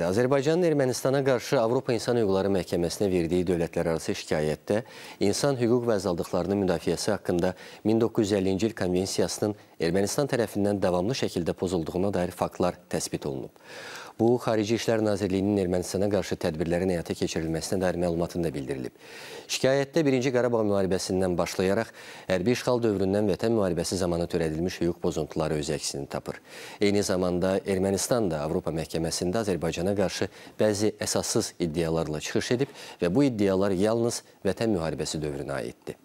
Azərbaycanın Ermənistana qarşı Avropa İnsan Hüquqları Məhkəməsinə verdiyi dövlətlərarası şikayətdə insan hüquq və azadlıqlarının müdafiəsi haqqında 1950-ci il konvensiyasının Ermənistan tərəfindən davamlı şəkildə pozulduğuna dair faktlar təsbit olunub. Bu, Xarici İşlər Nazirliyinin Ermənistana qarşı tədbirlərin həyata keçirilməsinə dair məlumatında bildirilib. Şikayətdə 1-ci Qarabağ müharibəsindən başlayaraq hərbi işğal dövründən vətən müharibəsi zamanı törədilmiş hüquq pozuntuları öz əksini tapır. Eyni zamanda Ermənistan da Avropa Məhkəməsində Azərbaycana qarşı bəzi əsassız iddialarla çıxış edib və bu iddialar yalnız vətən müharibəsi dövrünə aiddir.